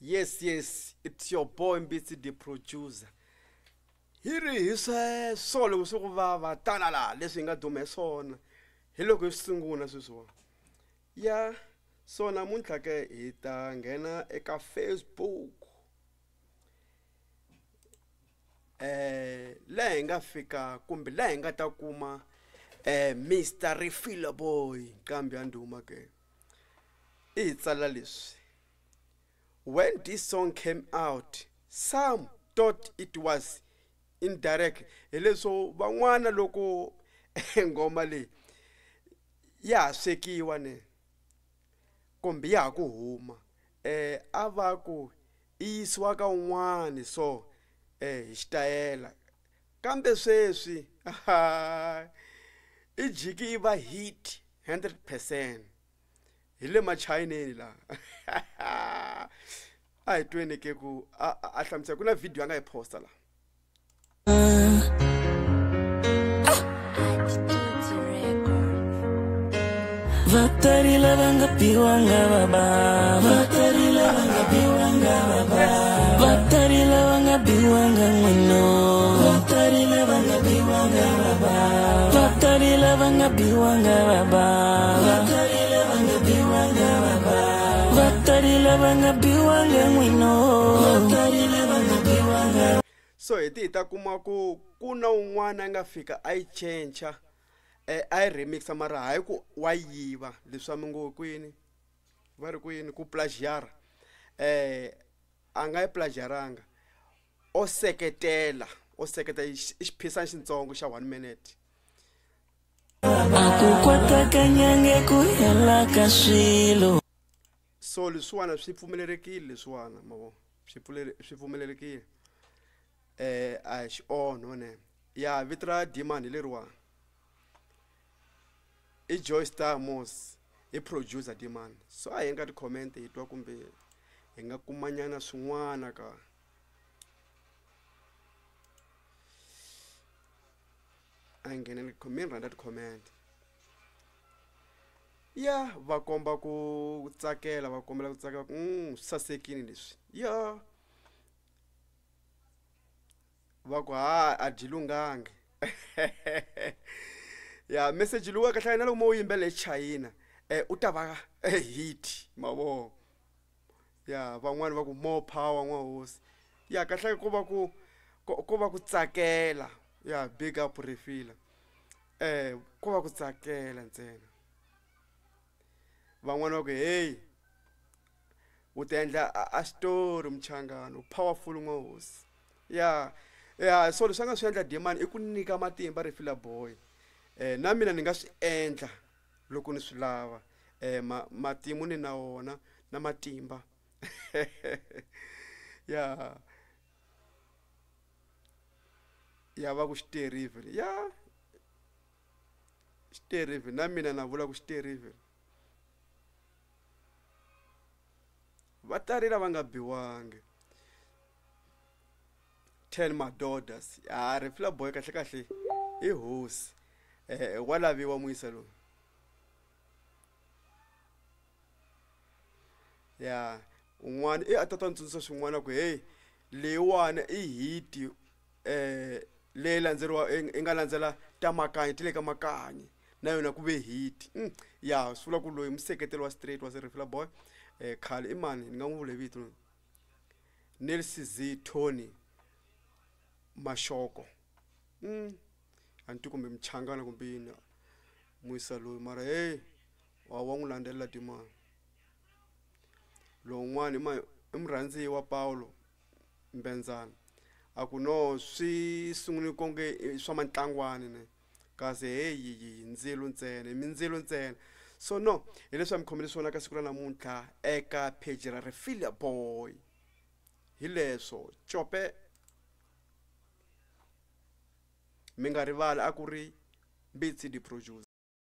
yes yes it's your boy mbitsi the producer hi ri hi sweswo loko swi ku vava tala laha leswi hi nga dume swona hi loko hi swi sungula sweswiwani ya so namuntlha ke hi ta nghena eka facebook eh la hi nga fika kumbe la hi nga ta kuma eh mr refillable boy kambe ya nduma ke i tsala leswi when this song came out some thought it was indirect hileswo van'wana loko ngoma leyi ya ha swekiwa ne kumbe ya ha ku huma um a va ku i yisiwa ka wun'wani so um hi xitayela kambe sweswi i jiki i va hit 100 percent hi le machayineni laha a hi tweni ke ku a hlamusela ku na vhidiyo a nga yi posta la vatari lava nga biwanga vaba vatari lava nga biwanga vaba vatari lava nga biwanga n'wino vatari lava nga biwanga vaba vatari lava nga biwanga vaba vatari so hi ti hi ta kuma ku ku na un'wana a nga fika a yi chencha eh, a yi remixa mara hayi ku wa yiva leswa mi ngo kwini va ri kwini ku plagiara eh, a nga yi plagiaranga o seketela o seketa xiphisani xintsongo xa one minute akanyangekuhela ka swilo so leswiwani swi pfumelelekile leswiwani mavo swi pfumelelekile eh a hi xionho oh, ne ya vito ra demand hi leriwani i joy star mos i producer demand so a hi nga tikhommente hi twa kumbe hi nga kumanyana swin'wana ka a nghenele comment rhandza tikhommente ya va komba ku tsakela va kombela ku tsakela ku mm, swi sasekile leswi ya va ku ha a dyi lungangi ya meseji lowu wa kahle na loko mo yimbela hi chayina eh, u ta va eh, hit mavoko ya van'wani va ku more power n'wahosi ya kahle ku va ku ko va ku tsakela ya big up refila eh ko va ku tsakela ntsena van'wana va ku heyi u ta endla a xitori muchangano powerful n'wahosi ya ya so leswi a nga swi endla demani i ku nyika matimba refila boy um na mina ni nga swi endla loko ni swi lava um matimu ni na wona na matimba ya ya va ku xiterivheli ya xiterivheli na mina na vula ku xiterivheli vatarira vangabiwange ten madaughters ya refila boy kahle kahle i hosi um wa laviwa muyisa lowu ya un'wana i a ta ta ntsundzuxa swin'wana ku heyi leyiwana i hiti um leyi landzeriwa i nga landzela ta makanyi ti le ka makanyi na yona ku ve hiti mm, ya swi vula ku loyi museketelo wa straight wa se refila boy eh khali imani nikangivule vito Nelsi Z Tony Mashoko mm anti kumbe mchangana kumbe yini muisa loyi mara hey wawangilandelela timani lon'wani ma imurhandziyi wa Paulo Mbenzana a ku no swi sungule konge eh, swa mantlangwani ne kasi heyi yi ndzilo ntsena mindzilo ntsena so no hi leswi a mi khomele swona ka siku ra namuntlha eka pheji ra refilia boy hi leswo cope mi nga rivali a ku ri mbitsi the